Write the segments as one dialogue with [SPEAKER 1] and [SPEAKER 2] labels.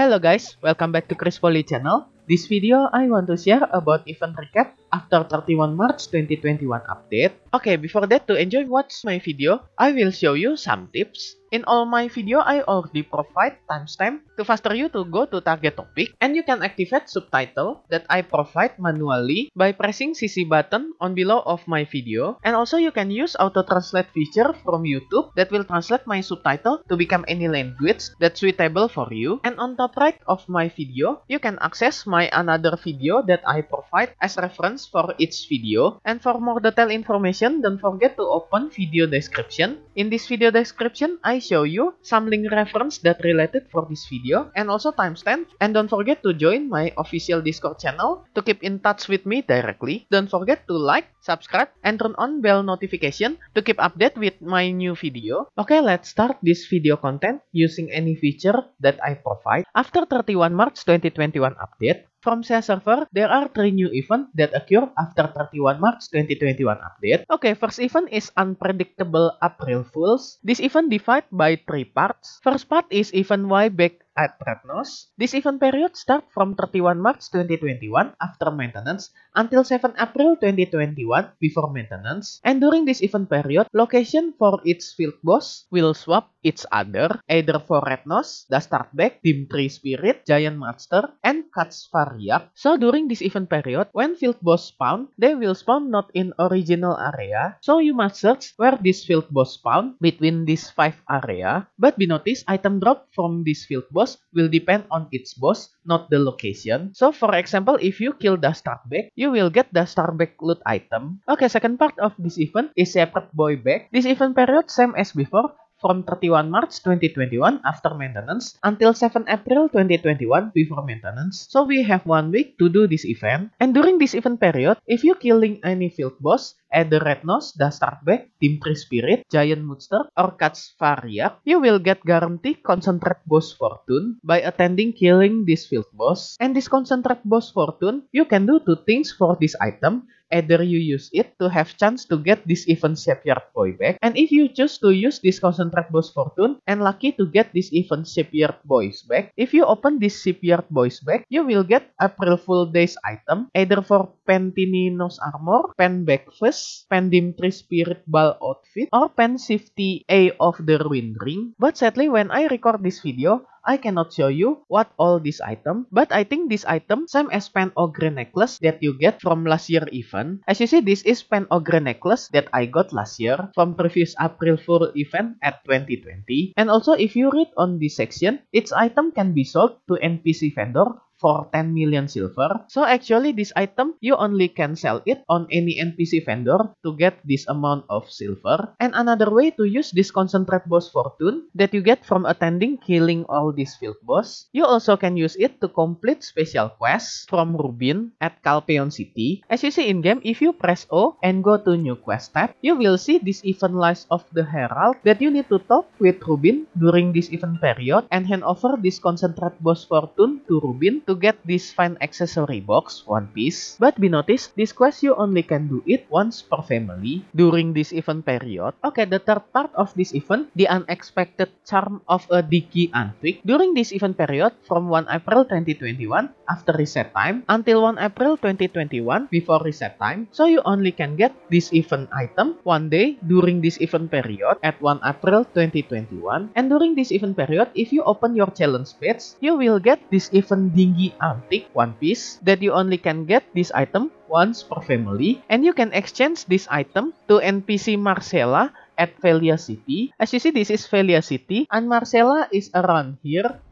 [SPEAKER 1] Hello guys, welcome back to Chris Poly channel. This video I want to share about event recap after 31 March 2021 update. Okay, before that, to enjoy watch my video, I will show you some tips. In all my video, I already provide timestamp to faster you to go to target topic and you can activate subtitle that I provide manually by pressing CC button on below of my video and also you can use auto-translate feature from YouTube that will translate my subtitle to become any language that's suitable for you and on top right of my video, you can access my another video that I provide as reference for each video. And for more detailed information, don't forget to open video description. In this video description, I show you some link reference that related for this video and also timestamp. And don't forget to join my official Discord channel to keep in touch with me directly. Don't forget to like, subscribe, and turn on bell notification to keep update with my new video. Okay, let's start this video content using any feature that I provide. After 31 March 2021 update, From SEA server, there are three new events that occur after 31 March 2021 update. Okay, first event is Unpredictable April Fools. This event divided by three parts. First part is event Y back at Rednos, This event period starts from 31 March 2021 after maintenance until 7 April 2021 before maintenance. And during this event period, location for its field boss will swap each other either for Retnos, the Startback, Team Tree Spirit, Giant Monster, and Katsvariak. So during this event period, when field boss spawn, they will spawn not in original area. So you must search where this field boss spawn between these 5 area. But be notice, item drop from this field boss boss will depend on its boss, not the location. So for example, if you kill the Starback, you will get the Starback loot item. Okay, second part of this event is separate boy back. This event period same as before, from 31 March 2021 after maintenance until 7 April 2021 before maintenance. So we have one week to do this event. And during this event period, if you killing any field boss, either Rednose, Dastardback, Dimpri Spirit, Giant Monster, or Cat's Faria, you will get guarantee Concentrate Boss Fortune by attending killing this field boss. And this Concentrate Boss Fortune, you can do two things for this item. Either you use it to have chance to get this even shipyard boy back, and if you choose to use this concentrate boss fortune and lucky to get this even shipyard boys back, if you open this shipyard boys back, you will get April Fool Days item either for Pentininos armor, Pen Breakfast, Dimitri Spirit Ball outfit, or Pen Safety A of the Ruin Ring. But sadly, when I record this video, I cannot show you what all this item, but I think this item same as pen ogre necklace that you get from last year event. As you see, this is pen ogre necklace that I got last year from previous April Fool event at 2020. And also if you read on this section, its item can be sold to NPC vendor for 10 million silver. So actually this item you only can sell it on any NPC vendor to get this amount of silver. And another way to use this concentrate boss fortune that you get from attending killing all these field boss, you also can use it to complete special quests from Rubin at Calpeon City. As you see in game, if you press O and go to new quest tab, you will see this event lies of the herald that you need to talk with Rubin during this event period and hand over this concentrate boss fortune to Rubin to get this fine accessory box, one piece, but be noticed, this quest you only can do it once per family during this event period. Okay, the third part of this event, the unexpected charm of a Diki Antwick. During this event period, from 1 April 2021, after reset time, until 1 April 2021, before reset time, so you only can get this event item one day during this event period at 1 April 2021. And during this event period, if you open your challenge page, you will get this event dingy RPG antique One Piece that you only can get this item once per family and you can exchange this item to NPC Marcella at Velia City. As you see, this is Velia City and Marcella is around here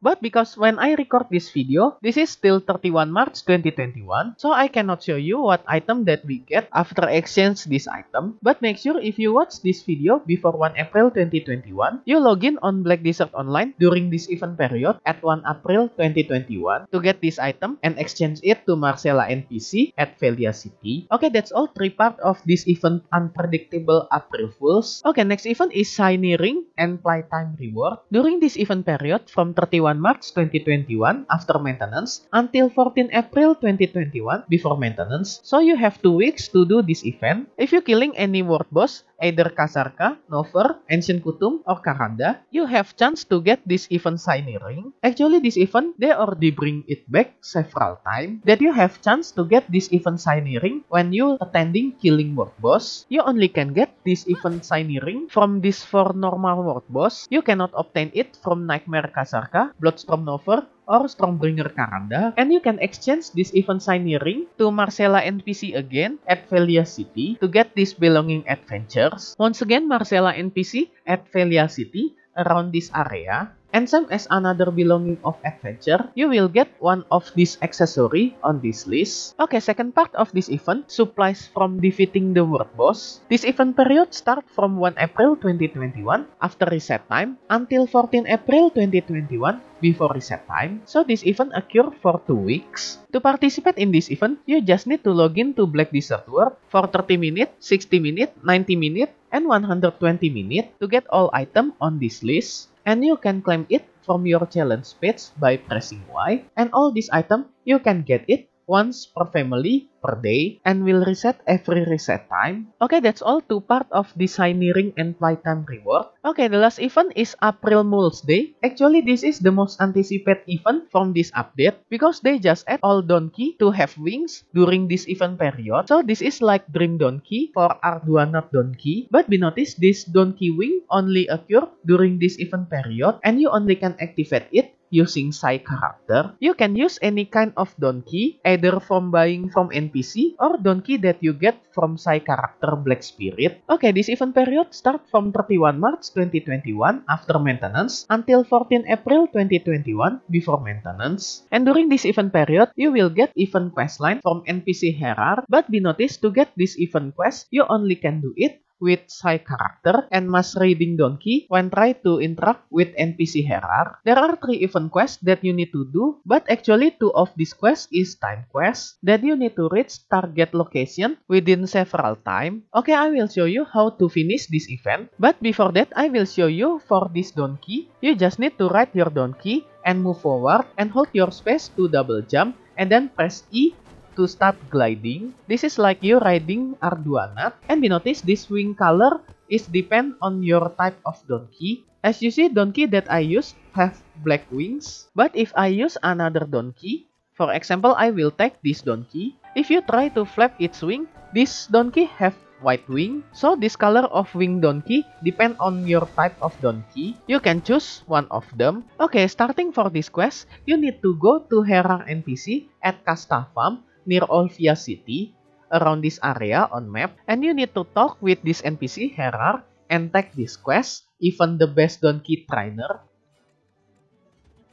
[SPEAKER 1] But because when I record this video, this is still 31 March 2021, so I cannot show you what item that we get after exchange this item. But make sure if you watch this video before 1 April 2021, you log in on Black Desert Online during this event period at 1 April 2021 to get this item and exchange it to Marcella NPC at Velia City. Okay, that's all three part of this event Unpredictable April Fools. Okay, next event is Shiny Ring and Playtime Reward. During this event period from 31 31 March 2021 after maintenance until 14 April 2021 before maintenance. So you have two weeks to do this event. If you killing any world boss, either Kasarka, Nover, Ancient Kutum, or Karanda, you have chance to get this event signering. Actually, this event, they already bring it back several times that you have chance to get this event signering. when you attending Killing World Boss. You only can get this event signering from this for normal World Boss. You cannot obtain it from Nightmare Kasarka Bloodstorm Nova or Stormbringer Karanda, and you can exchange this event signing to Marcella NPC again at Velia City to get this belonging adventures. Once again, Marcella NPC at Velia City around this area and same as another belonging of adventure, you will get one of these accessory on this list. Okay, second part of this event, supplies from defeating the world boss. This event period start from 1 April 2021 after reset time until 14 April 2021 before reset time, so this event occur for 2 weeks. To participate in this event, you just need to log in to Black Desert World for 30 minutes, 60 minutes, 90 minutes, and 120 minutes to get all item on this list and you can claim it from your challenge page by pressing Y, and all this item you can get it once per family per day and will reset every reset time. Okay, that's all two part of designeering and playtime reward. Okay, the last event is April Mool's Day. Actually, this is the most anticipated event from this update because they just add all donkey to have wings during this event period. So this is like Dream Donkey for Arduino Donkey. But be noticed this donkey wing only occur during this event period and you only can activate it using Psy character. You can use any kind of donkey either from buying from NPC or donkey that you get from side character Black Spirit. Okay, this event period start from 31 March 2021 after maintenance until 14 April 2021 before maintenance. And during this event period, you will get event questline from NPC Herar, but be noticed to get this event quest, you only can do it with side character and must reading donkey when try to interact with NPC Herar. There are three event quests that you need to do, but actually two of these quests is time quest that you need to reach target location within several time. Okay, I will show you how to finish this event, but before that I will show you for this donkey, you just need to ride your donkey and move forward and hold your space to double jump and then press E to start gliding. This is like you riding Arduanat. And be notice this wing color is depend on your type of donkey. As you see, donkey that I use have black wings. But if I use another donkey, for example, I will take this donkey. If you try to flap its wing, this donkey have white wing. So this color of wing donkey depend on your type of donkey. You can choose one of them. Okay, starting for this quest, you need to go to Herang NPC at Casta Farm near Olvia City, around this area on map, and you need to talk with this NPC Herar and take this quest, even the best donkey trainer.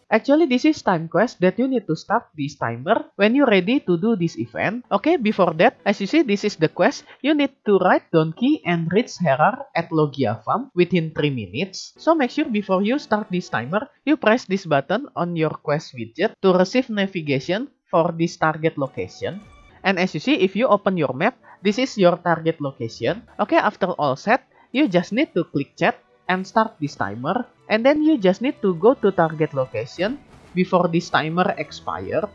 [SPEAKER 1] Actually, this is time quest that you need to start this timer when you ready to do this event. Okay, before that, as you see, this is the quest. You need to ride donkey and reach Herar at Logia Farm within 3 minutes. So make sure before you start this timer, you press this button on your quest widget to receive navigation for this target location. And as you see, if you open your map, this is your target location. Okay, after all set, you just need to click chat and start this timer. And then you just need to go to target location before this timer expired.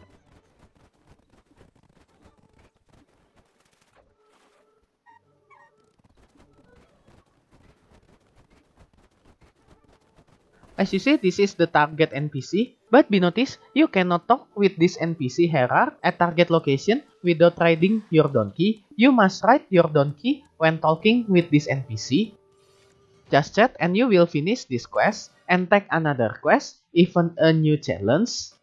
[SPEAKER 1] As you see, this is the target NPC But be noticed, you cannot talk with this NPC Herar at target location without riding your donkey. You must ride your donkey when talking with this NPC. Just chat and you will finish this quest and take another quest, even a new challenge.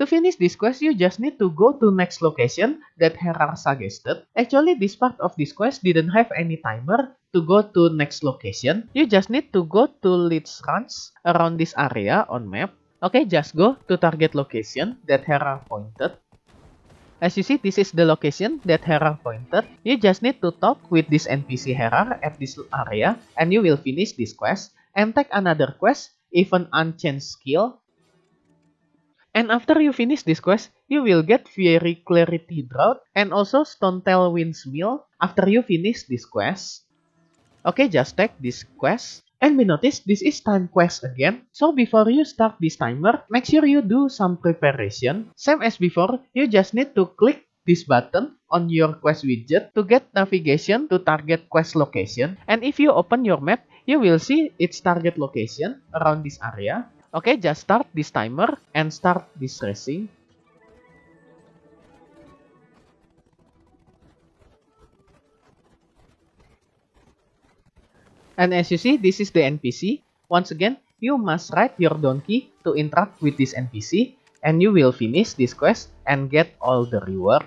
[SPEAKER 1] To finish this quest, you just need to go to next location that Herar suggested. Actually, this part of this quest didn't have any timer to go to next location. You just need to go to Leeds Runs around this area on map. Okay, just go to target location that Herar pointed. As you see, this is the location that Herar pointed. You just need to talk with this NPC Herar at this area and you will finish this quest and take another quest, even unchanged skill and after you finish this quest, you will get Fiery Clarity Drought and also Stone Tail Windmill after you finish this quest. Okay, just take this quest. And we notice this is time quest again, so before you start this timer, make sure you do some preparation. Same as before, you just need to click this button on your quest widget to get navigation to target quest location. And if you open your map, you will see its target location around this area. Okay, just start this timer and start this racing. And as you see, this is the NPC. Once again, you must ride your donkey to interact with this NPC and you will finish this quest and get all the reward.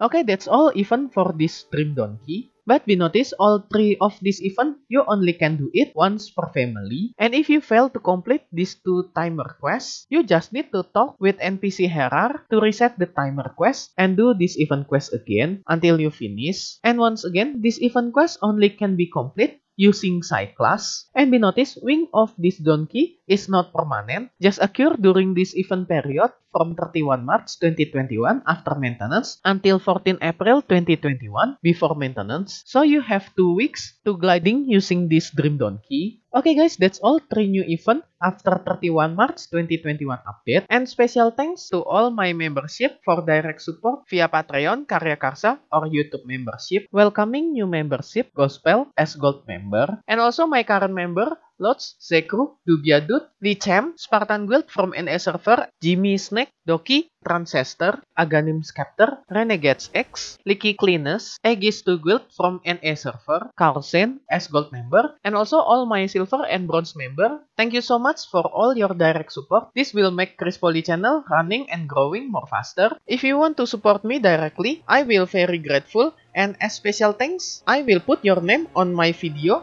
[SPEAKER 1] Okay, that's all even for this Dream Donkey. But we notice all three of these events, you only can do it once per family. And if you fail to complete these two timer quests, you just need to talk with NPC Herar to reset the timer quest and do this event quest again until you finish. And once again, this event quest only can be complete using class. And we notice Wing of this donkey is not permanent, just occur during this event period from 31 March 2021 after maintenance until 14 April 2021 before maintenance. So you have two weeks to gliding using this Dream Donkey. Okay guys, that's all three new event after 31 March 2021 update. And special thanks to all my membership for direct support via Patreon, Karya Karsa, or YouTube membership. Welcoming new membership, Gospel, as Gold member. And also my current member, Lodge, Zekru, Dubiadut, Lichem, Spartan Guild from NA Server, Jimmy Snake, Doki, Transcester, Aganim Scepter, Renegades X, Licky Cleaners, Aegis 2 Guild from NA Server, Carlsen, as Gold member, and also all my Silver and Bronze member. Thank you so much for all your direct support. This will make Chris Poly channel running and growing more faster. If you want to support me directly, I will very grateful and as special thanks, I will put your name on my video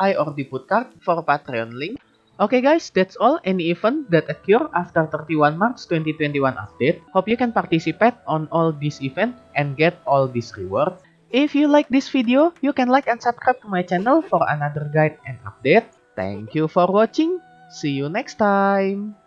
[SPEAKER 1] I or the put card for Patreon link. Okay guys, that's all any event that occur after 31 March 2021 update. Hope you can participate on all this event and get all this reward. If you like this video, you can like and subscribe to my channel for another guide and update. Thank you for watching. See you next time.